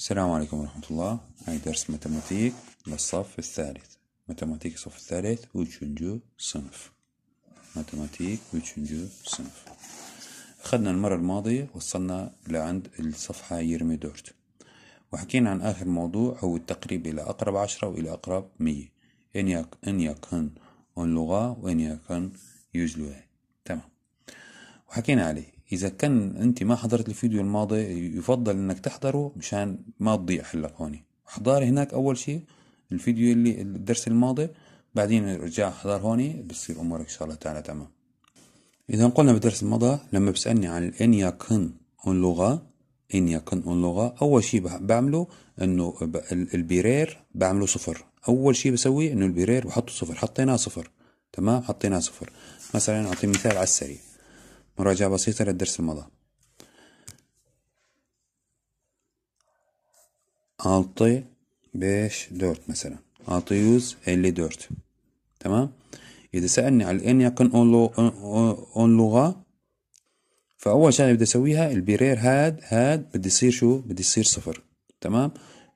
السلام عليكم ورحمة الله هاي درس ماتماتيك للصف الثالث ماتماتيك الصف الثالث وچنجو صنف ماتماتيك وچنجو صنف أخذنا المرة الماضية وصلنا لعند الصفحة يرمي دورت وحكينا عن آخر موضوع هو التقريب إلى أقرب عشرة وإلى أقرب مية إن يك إن يكن أن لغة وإن يكن يجلوها تمام وحكينا عليه اذا كان انت ما حضرت الفيديو الماضي يفضل انك تحضره مشان ما تضيع حلك هون احضار هناك اول شيء الفيديو اللي الدرس الماضي بعدين ارجع احضر هون بتصير امورك ان شاء الله تعالى تمام اذا قلنا بالدرس الماضي لما بسالني عن ان يكن اون لغه ان يكن اون لغه اول شيء بعمله انه البيرير بعمله صفر اول شيء بسويه انه البيرير بحطه صفر حطيناه صفر تمام حطيناه صفر مثلا اعطي مثال على السريع مراجعة بسيطة للدرس المضى altı beş dört mesela. altı yüz elli dört. Tamam. إذا سألني على الآن يكن أون لغة فأول شغلة بدي أسويها البيرير هاد هاد بدي يصير شو؟ بدي يصير صفر تمام؟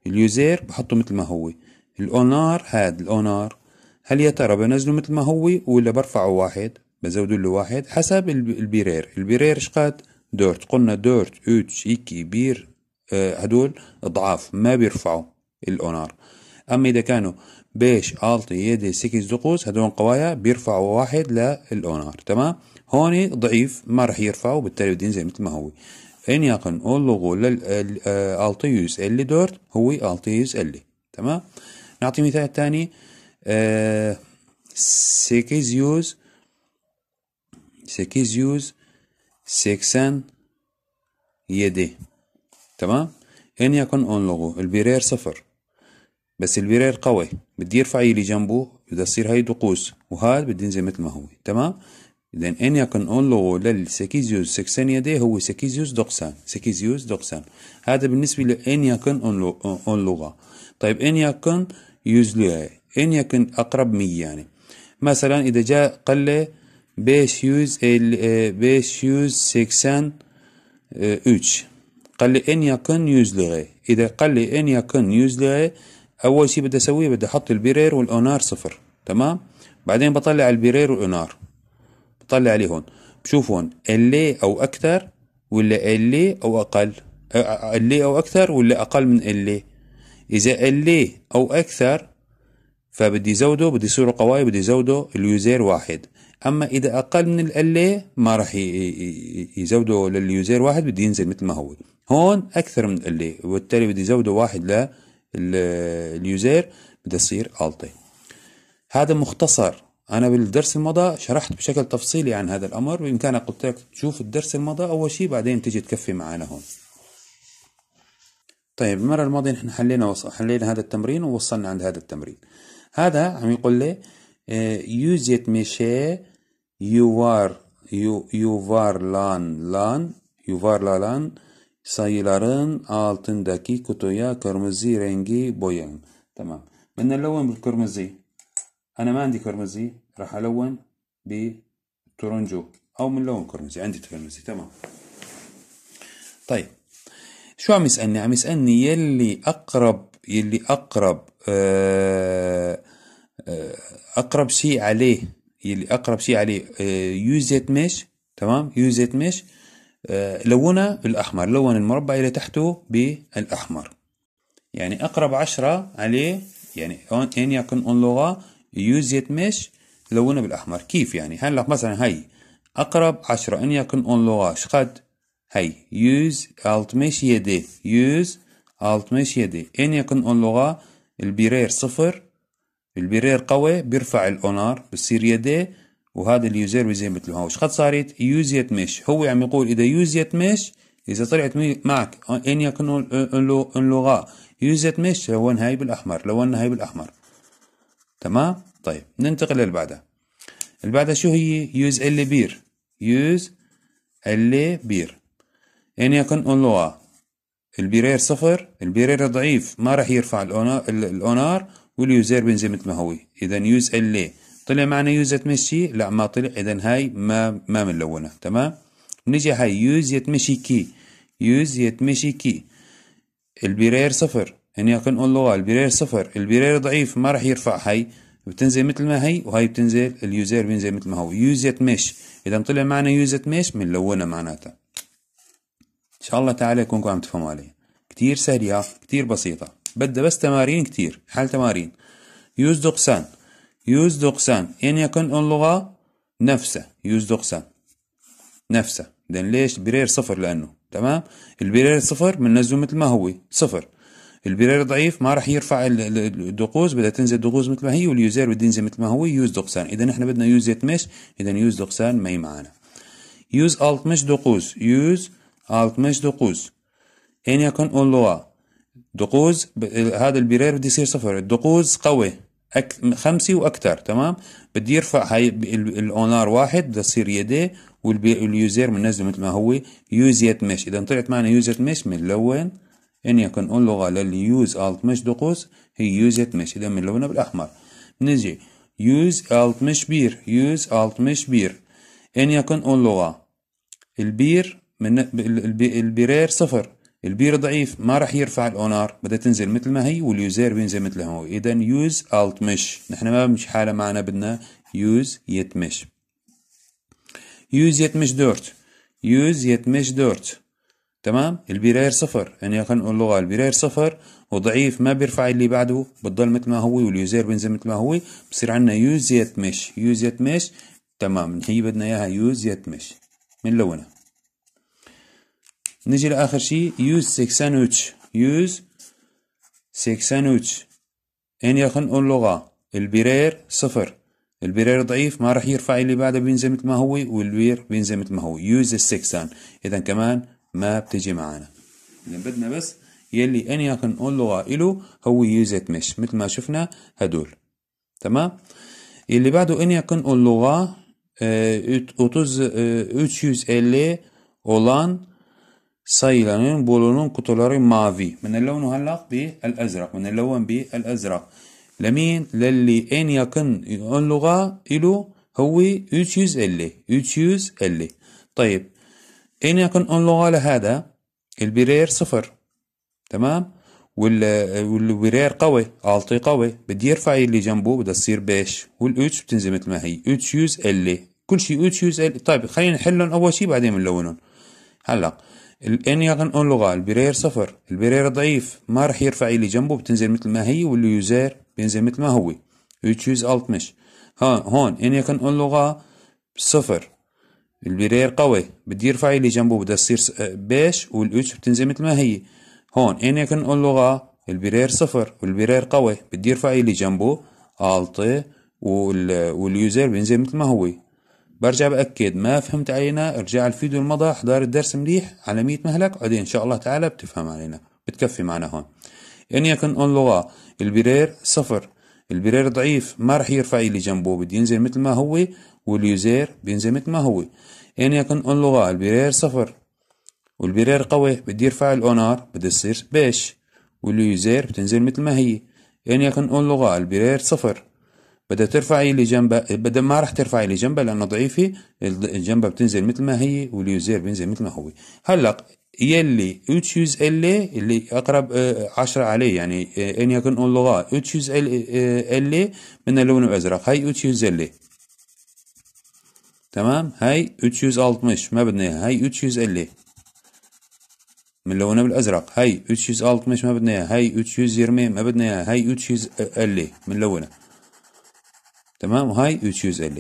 اليوزير بحطه مثل ما هو الأونار هاد الأونار هل يا ترى بنزله مثل ما هو ولا برفعه واحد؟ بزودوا له واحد حسب البرير البرير شقد دورت قلنا دورت اوتش ايكي بير آه هدول ضعاف ما بيرفعوا الاونار اما اذا كانوا بيش التي يدي سكس دقوس هدول قوايا بيرفعوا واحد للاونار تمام هون ضعيف ما راح يرفعوا وبالتالي بده ينزل مثل ما هو ان يقن اللغو للالتيوس آه، اللي دورت هو التيوس اللي تمام نعطي مثال ثاني آه سيكيزيوز سكيز يوز سيكسان يدي تمام ان يكن اون لغو البرير صفر بس البرير قوي بدي يرفع يلي جنبه بدي تصير هاي دقوس وهذا بدي ينزل مثل ما هو تمام اذا ان يكن اون لغو للسكيزيوز سكسان يدي هو سكيزيوز دقسان سكيزيوز دقسان هذا بالنسبه لان يكن اون لغا طيب ان يكن يوزلوها ان يكن اقرب مي يعني مثلا اذا جاء قله 583 قال لي ان يكن 100 لغة اذا قال لي ان يكن 100 لغة اول شي بدي اسويه بدي احط البرير والاونار صفر تمام بعدين بطلع البرير والاونار بطلع هون بشوف هون اللي او اكثر ولا اللي او اقل اللي او اكثر ولا اقل من اللي اذا اللي او اكثر فبدي زوده بدي يصيروا قواي بدي زوده اليوزير واحد اما اذا اقل من الالي ما راح يزودوا لليوزير واحد بده ينزل مثل ما هو هون اكثر من الالي وبالتالي بده يزودوا واحد لليوزير بده يصير التي هذا مختصر انا بالدرس المضى شرحت بشكل تفصيلي عن هذا الامر بامكانك قلت لك تشوف الدرس المضى اول شيء بعدين تجي تكفي معنا هون طيب المرة الماضية نحن حلينا وص... حلينا هذا التمرين ووصلنا عند هذا التمرين هذا عم يقول لي يوزيت إيه، ميشي yuvar yu, yuvarlanlan yuvarlanan sayıların altındaki kutuya kırmızı rengi boyayın. تمام بدنا نلون بالقرمزي انا ما kırmızı. Rah راح bi turuncu. او min لون kırmızı. Andi kırmızı. Tamam. طيب شو عم يسالني عم يسالني يلي اقرب يلي اقرب آآ اقرب شيء عليه اللي اقرب شيء عليه آه، يوزيت مش تمام يوزيت مش آه، لونه بالاحمر لون المربع اللي تحته بالاحمر يعني اقرب عشرة عليه يعني ان يكون اون لغة يوزيت مش لونه بالاحمر كيف يعني هلا مثلا هي اقرب عشرة ان يكون اون لغة شقد هي يوز مش يدي يوز مش يدي ان يكون اون لغة البيرير صفر البرير قوي بيرفع الاونار بصير يديه وهذا اليوزر بيزي مثله هو قد صارت يوزيت مش هو عم يقول اذا يوزيت مش اذا طلعت معك ان يكون يوز يوزيت مش هو هاي بالاحمر لو ان هاي بالاحمر تمام طيب ننتقل للبعدها البعدها شو هي يوز ال بير يوز ال بير ان يكون ان لوغا البيرير صفر البيرير ضعيف ما راح يرفع الاونار واليوزير بينزل مثل ما هو اذا يوز ال اي طلع معنا يوز يتمشي لا ما طلع اذا هاي ما ما بنلونها تمام نجي هاي يوز يتمشي كي يوز يتمشي كي البرير صفر ان يكن اون لغه البراير صفر البرير ضعيف ما راح يرفع هاي بتنزل مثل ما هي وهي بتنزل اليوزر بينزل مثل ما هو يوزت مش اذا طلع معنا يوزت مش بنلونها معناتها ان شاء الله تعالى يكونكم عم تفهموا علي كتير سهله كتير بسيطه بده بس تمارين كتير حال تمارين يوز دقسان يوز دقسان إن يكن لغة نفسه يوز دقسان نفسه دين ليش برير صفر لأنه تمام البرير صفر بننزله مثل ما هو صفر البرير ضعيف ما راح يرفع الدقوز بدها تنزل الدقوز مثل ما هي واليوزير بده ينزل مثل ما هو يوز دقسان اذا احنا بدنا يوز زيت مش اذا يوز دقسان ما هي معنا يوز الت مش دقوز يوز الت مش دقوز ان يكن اون لغة دقوز ب... هذا البرير بده يصير صفر الدقوز قوي أك... خمسة وأكثر تمام بدي يرفع هاي الأونار واحد بده يصير يدي واليوزر منزله مثل ما هو يوزيت مش إذا طلعت معنا يوزيت مش بنلون إن يكن لغة للي يوز ألت مش دقوز هي يوزيت مش إذا بنلونها بالأحمر نجي يوز ألت مش بير يوز ألت مش بير إن يكن لغة البير من البرير صفر البير ضعيف ما راح يرفع الاونار بدها تنزل مثل ما هي واليوزير بينزل مثل ما هو اذا يوز الت مش نحن ما مش حاله معنا بدنا يوز يتمش يوز يتمش دورت يوز يتمش دورت تمام البيرير صفر يعني خلينا نقول لغه البراير صفر وضعيف ما بيرفع اللي بعده بتضل مثل ما هو واليوزير بينزل مثل ما هو بصير عندنا يوز يتمش يوز يتمش تمام هي بدنا اياها يوز يتمش بنلونها نجي لآخر شيء 183 183 إن يخن اللغة البرير صفر البرير ضعيف ما راح يرفع اللي بعده بينزل مثل ما هو والبير بينزل مثل ما هو يوز السكسان إذا كمان ما بتجي معنا إذا بدنا بس يلي أن يكن اللغة إلو هو يوز مش مثل ما شفنا هدول تمام اللي بعده أن يكن اللغة 350 أولان سيلانين بولونون كتولاري مافي من اللون هلق بالأزرق من اللون بالأزرق لمين للي ان يكن ان لغة إلو هو 350 350 طيب ان يكن ان لغة لهذا البرير صفر تمام والبرير قوي التي قوي بدي يرفع اللي جنبه بدها تصير بيش والاتش بتنزل مثل ما هي اللي كل شيء اللي طيب خلينا نحلهم اول شيء بعدين بنلونهم هلا الان يغن اون لغة البرير صفر البرير ضعيف ما راح يرفع اللي جنبه بتنزل مثل ما هي واليوزر بينزل مثل ما هو يتشوز الت مش ها هون ان يغن اون لغة صفر البرير قوي بدي يرفع اللي جنبه بدها تصير آه، بيش والاتش بتنزل مثل ما هي هون ان يغن اون لغة البرير صفر والبرير قوي بدي يرفع اللي جنبه الت واليوزر بينزل مثل ما هو برجع بأكد ما فهمت علينا ارجع الفيديو المضى حضار الدرس مليح على مية مهلك وبعدين إن شاء الله تعالى بتفهم علينا بتكفي معنا هون إن يكن أون لغة البرير صفر البرير ضعيف ما رح يرفع إلي جنبه بده ينزل مثل ما هو واليوزير بينزل مثل ما هو إن يكن أون لغة البرير صفر والبرير قوي بدي يرفع الأونار بده يصير بيش واليوزير بتنزل مثل ما هي إن يكن أون لغة البرير صفر بدها ترفعي لجنبه بدل ما راح ترفعي لجنبه لانه ضعيفه الجنبه بتنزل مثل ما هي واليوزير بينزل مثل ما هو هلا يلي تشوز ال اللي اقرب آه، عشرة عليه يعني آه، ان يكن اللغه وتشوز ال ال من اللون الازرق هاي تشوز ال تمام هاي وتشوز 60 ما بدنا اياها هاي تشوز ال من لونه بالازرق هاي وتشوز 60 ما بدنا اياها هاي تشوز 20 ما بدنا اياها هاي تشوز ال آه، من لونها تمام وهاي 350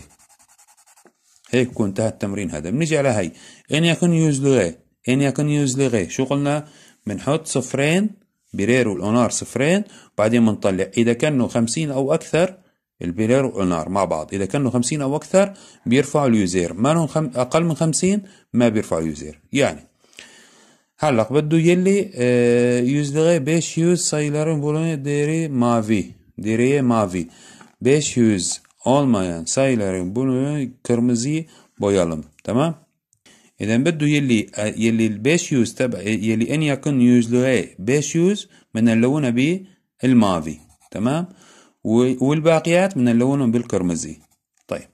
هيك يكون انتهى التمرين هذا بنيجي على هاي ان يكن يوز لغي ان يكن يوز لغي شو قلنا بنحط صفرين بيرير والاونار صفرين وبعدين بنطلع اذا كانوا 50 او اكثر البيرير والأونار مع بعض إذا كانوا خمسين أو أكثر بيرفعوا اليوزير ما خم... أقل من خمسين ما بيرفعوا اليوزير يعني هلا بده يلي آه، يوز لغي بيش يوز سايلارين بولوني ديري مافي ديري مافي بيش يوز olmayan bunu kırmızı boyalım. Tamam. إذا بده يلي يلي البيشيوز تبع يلي إن يكن يوزلوي بيشيوز بنلونه بالمافي تمام والباقيات بنلونهم بالقرمزي طيب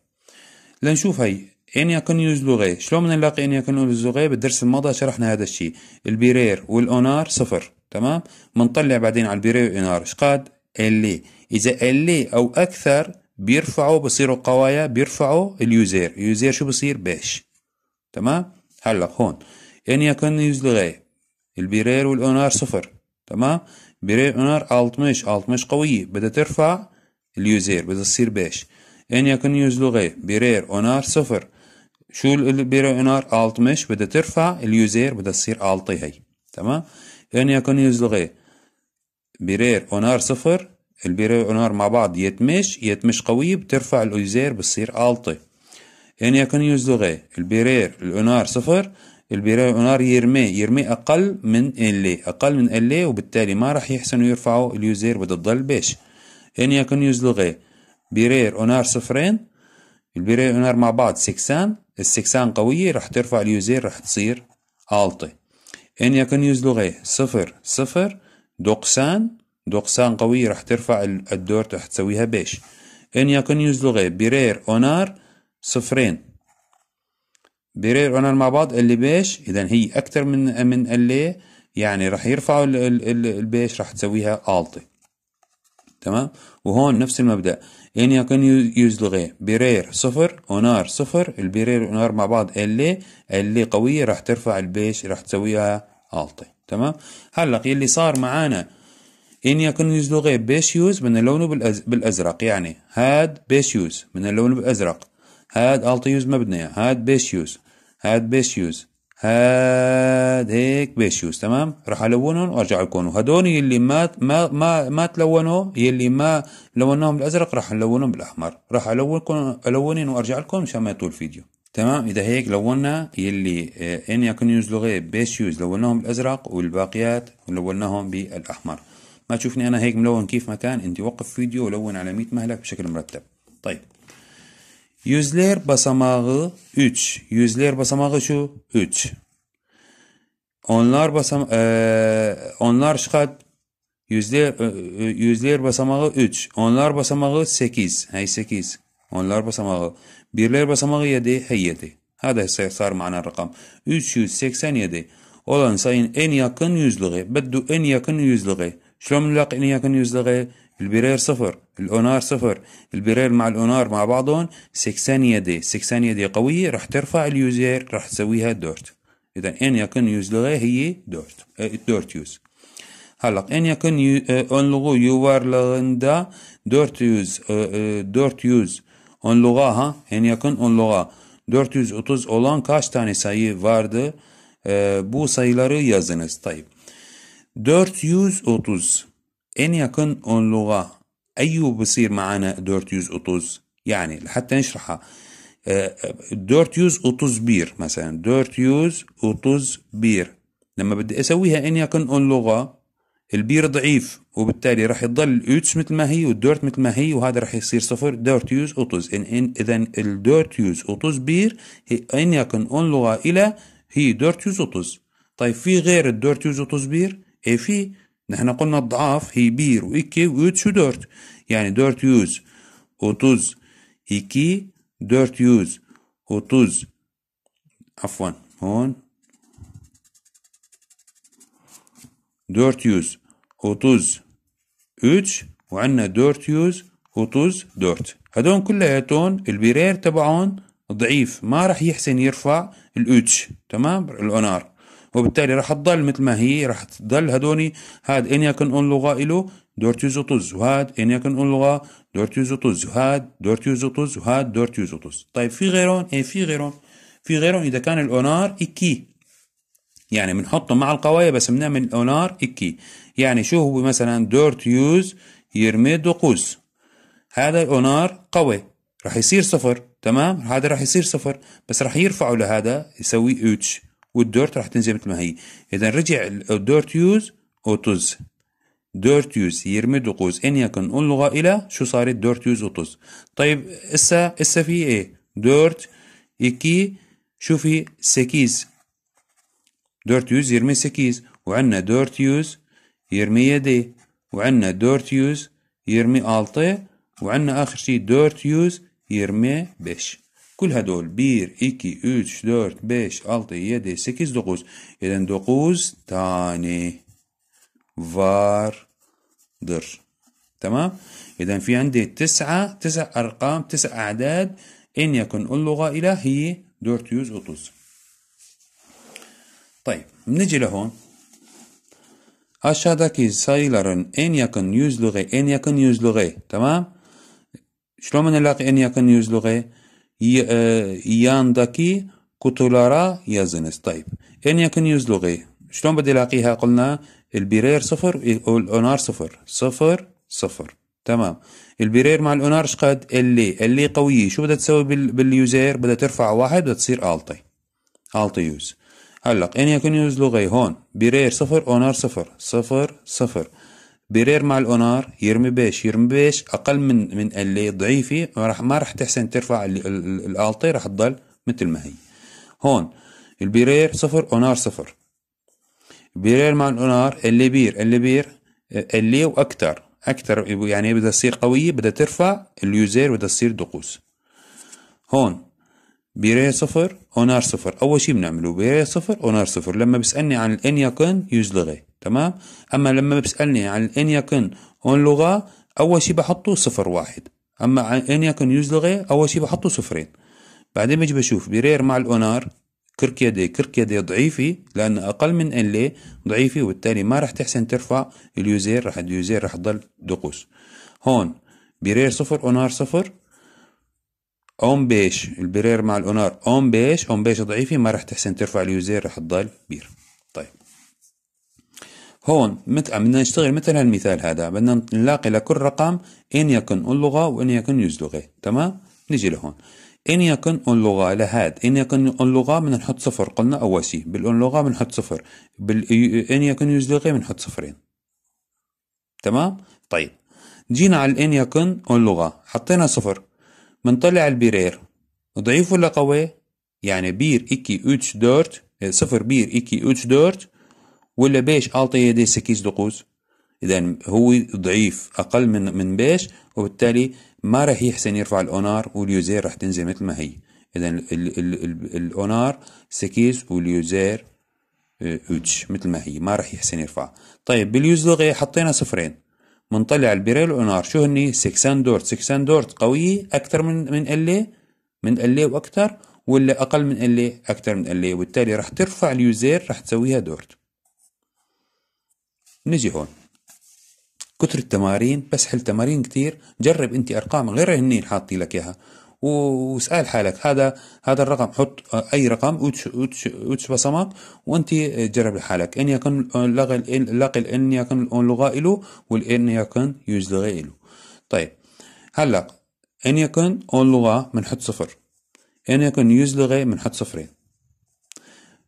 لنشوف هي إن يكن يوزلوغي شلون بنلاقي إن يكن يوزلوغي بالدرس الماضي شرحنا هذا الشيء البيرير والأونار صفر تمام بنطلع بعدين على البيرير والأونار شقد اللي إذا اللي أو أكثر بيرفعوا بصيروا قوايا بيرفعوا اليوزير اليوزير شو بصير باش تمام هلا هون ان يكن يلغي البيرير والاونار صفر تمام بيرير اونار 60 60 قوية بدها ترفع اليوزير بدها تصير باش ان يكن يلغي بيرير اونار صفر شو البيرير اونار 60 بدها ترفع اليوزير بدها تصير الطي هي تمام ان يكن يلغي بيرير اونار صفر البيري والأنار مع بعض يتمش يتمش قوية بترفع الأوزير بتصير ألطي يعني يكون يوز البيرير الأونار صفر البيرير والأنار يرمي يرمي أقل من اللي أقل من اللي وبالتالي ما راح يحسنوا يرفعوا اليوزير بدها تضل بيش يعني يكون يوز بيرير صفرين البيرير والأنار مع بعض سكسان السكسان قوية راح ترفع اليوزير راح تصير ألطي يعني يكون يوز صفر صفر دوقسان دو أقسام قوية رح ترفع الدور رح تسويها بيش إن يكن يزلغي بيرير أونار صفرين بيرير أونار مع بعض اللي بيش إذا هي أكثر من من اللي يعني رح يرفعوا البيش رح تسويها التي تمام وهون نفس المبدأ إن يكن يزلغي بيرير صفر أونار صفر البيرير أونار مع بعض اللي اللي قوية رح ترفع البيش رح تسويها التي تمام هلق يلي صار معانا إن يكن يزلغي بيش يوز من اللون بالأز... بالأزرق يعني هاد بيش يوز من اللون بالأزرق هاد ألتي يوز مبنية هاد بيش يوز هاد بيش يوز هاد هيك بيشيوز تمام راح الونهم وارجع لكم هدول يلي ما ما ما ما تلونوا يلي ما لوناهم بالازرق راح نلونهم بالاحمر راح الونكم الونين وارجع لكم مشان ما يطول الفيديو تمام اذا هيك لونا يلي ان يكن يوز بيش بيشيوز لونهم بالازرق والباقيات لونهم بالاحمر ما تشوفني أنا هيك ملون كيف ما كان أنت وقف فيديو ولون على 100 مهلك بشكل مرتب طيب Yüzler basamağı 3. Yüzler basamağı şu 3. Onlar basam e, onlar şıkat yüzler e, yüzler basamağı 3. Onlar basamağı 8. Hey 8. Onlar basamağı. Birler basamağı 7. Hey 7. Hadi sayar mana rakam. 387 olan sayın en yakın yüzlüğü. Beddu en yakın yüzlüğü. شلون بنلاقي إياكن يزلغي البرير صفر الأونار صفر البرير مع الأونار مع بعضهم سكسان يدي سكسان يدي قوية راح ترفع اليوزير راح تسويها دورت إذا إن يكن يزلغي هي دورت دورت يوز هلق إن يكن يو أنلغو يوار لغندا دورت يوز دورت يوز أنلغاها إن يكن أنلغا 430 olan kaç tane sayı vardı? Ee, bu sayıları yazınız. Tayyip. 430 إن يكن أون لغة أيو بصير معنا دورت يوز اوتوز يعني لحتى نشرحها دورت يوز اوتوز بير مثلا دورت يوز اوتوز بير لما بدي اسويها ان يكن اون لغه البير ضعيف وبالتالي راح يضل الاوتس مثل ما هي والدورت مثل ما هي وهذا راح يصير صفر دورت يوز اوتوز ان ان اذا الدورت يوز اوتوز بير ان يكن اون لغه الى هي دورت يوز اوتوز طيب في غير الدورت يوز اوتوز بير اي في نحن قلنا الضعاف هي بير وإكي ويوت شو دورت يعني دورت يوز أوتوز إكي دورت يوز أوتوز عفوا هون دورت يوز أوتوز أوتش وعندنا دورت يوز أوتوز دورت هدول كلياتهم البرير تبعهم ضعيف ما راح يحسن يرفع الاتش تمام الأونار وبالتالي راح تضل مثل ما هي راح تضل هدوني هاد ان يكن اون لغه الو دورتيوز وطز وهاد ان يكن اون لغه دورتيوز وطز وهاد دورتيوز وطز وهاد دورتيوز وطز طيب في غيرون ايه في غيرون في غيرون اذا كان الاونار اكي يعني بنحطه مع القوايا بس بنعمل الاونار اكي يعني شو هو مثلا دورتيوز يرمي دوقوز هذا الاونار قوي راح يصير صفر تمام هذا راح يصير صفر بس راح يرفعه لهذا يسوي اتش والدورت راح تنزل مثل ما هي اذا رجع الدورت يوز اوتوز يوز يرمي دقوز ان يكن اللغه الى شو صارت يوز اوتوز طيب اسا اسا في ايه دورت يكي شو في سكيز يوز يرمي سكيز وعندنا يوز يرمي يدي وعندنا يوز يرمي التي وعندنا اخر شيء يوز يرمي بش Kulhedol 1, 2, 3, 4, 5, 6, 7, 8, 9. Yani 9 tane vardır. Tamam? إذا في عندي تسعة تسع أرقام تسع أعداد إن يكن اللغة إلهية دورت يوز أطوز طيب نجي لهون aşağıdaki sayıların en yakın yüzlüğe en yakın yüzlüğe tamam? Şlomen elak en yakın yüzlüğe اه، ياندكي كتولارا يزنس طيب ان يكن يوز شلون بدي الاقيها قلنا البرير صفر والاونار صفر صفر صفر تمام البرير مع الاونار شقد اللي اللي قويه شو بدها تسوي باليوزير بدها ترفع واحد بدها تصير التي التي يوز هلا ان يكن يوز لغي هون برير صفر اونار صفر صفر صفر برير مع الاونار يرمي باش يرمي باش اقل من من اللي ضعيفه راح ما راح تحسن ترفع الالطي راح تضل مثل ما هي هون البرير صفر اونار صفر برير مع الاونار اللي بير اللي بير اللي واكتر اكتر يعني بدها تصير قويه بدها ترفع اليوزير بدها تصير دقوس هون بيري صفر اونار صفر اول شيء بنعمله بيري صفر اونار صفر لما بيسالني عن الانياكن يوز لغه تمام اما لما بيسالني عن يكن اون لغه اول شيء بحطه صفر واحد اما عن الانياكن يوز لغه اول شيء بحطه صفرين بعدين بيجي بشوف بيرير مع الاونار كركيدي كركيدي ضعيفة لأن أقل من لي ضعيفة وبالتالي ما راح تحسن ترفع اليوزير راح اليوزير راح تضل دقوس هون بيرير صفر أونار صفر اون بيش البرير مع الاونار اون بيش اون بيش ضعيفه ما راح تحسن ترفع اليوزير راح تضل كبير طيب هون مت... بدنا نشتغل مثل هالمثال هذا بدنا نلاقي لكل رقم ان يكن اون لغه وان يكن يوز لغه تمام نيجي لهون ان يكن اون لغه لهاد ان يكن اون لغه بدنا نحط صفر قلنا اول شيء بالاون لغه بنحط صفر بال ان يكن يوز لغه بنحط صفرين تمام طيب جينا على الان يكن اون لغه حطينا صفر منطلع البيرير ضعيف ولا قوي يعني بير إكي أوتش دورت إيه، صفر بير إكي أوتش دورت ولا بيش ألطي يدي سكيز دقوز إذا هو ضعيف أقل من من بيش وبالتالي ما راح يحسن يرفع الأونار واليوزير راح تنزل مثل ما هي إذا الأونار سكيز واليوزير إيه، أوتش مثل ما هي ما راح يحسن يرفع طيب باليوز لغي حطينا صفرين منطلع البيريل اونار شو هني سكساندورت سكساندورت قوية أكثر من من اللي من اللي وأكثر ولا أقل من اللي أكثر من اللي وبالتالي راح ترفع اليوزير راح تسويها دورت نجي هون كثر التمارين بس حل تمارين كتير جرب انت ارقام غير هني حاطي لك اياها واسال حالك هذا هذا الرقم حط اي رقم وتش بصمات وانت جرب لحالك ان يكن لغى لغى الان يكن الاون لغى له والان يكن يوز لغى له طيب هلا ان يكن اون لغه بنحط صفر ان يكن يوز لغى بنحط صفرين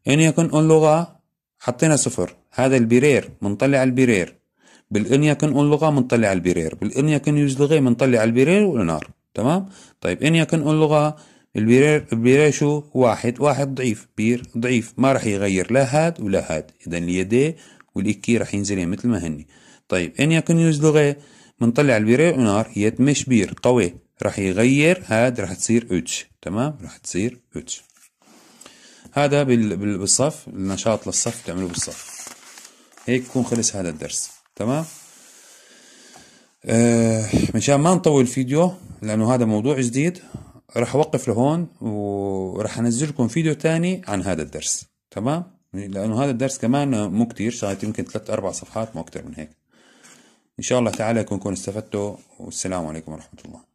ان يكن اون لغه حطينا صفر هذا البرير بنطلع البرير بالان يكن اون لغه بنطلع البرير بالان يكن يوز لغى بنطلع البرير والنار تمام طيب إن يكن اللغة البيريشو واحد واحد ضعيف بير ضعيف ما راح يغير لا هاد ولا هاد إذا اليديه والإكي راح ينزلين مثل ما هني طيب إن يكن يوز لغة منطلع البيري ونار يتمش بير قوي راح يغير هاد راح تصير اوتش تمام راح تصير اوتش هذا بالصف النشاط للصف تعمله بالصف هيك يكون خلص هذا الدرس تمام آه، مشان ما نطول الفيديو لانه هذا موضوع جديد راح اوقف لهون وراح انزل لكم فيديو تاني عن هذا الدرس تمام لانه هذا الدرس كمان مو كتير صارت يمكن ثلاث اربع صفحات مو اكتر من هيك ان شاء الله تعالى يكون استفدتوا والسلام عليكم ورحمه الله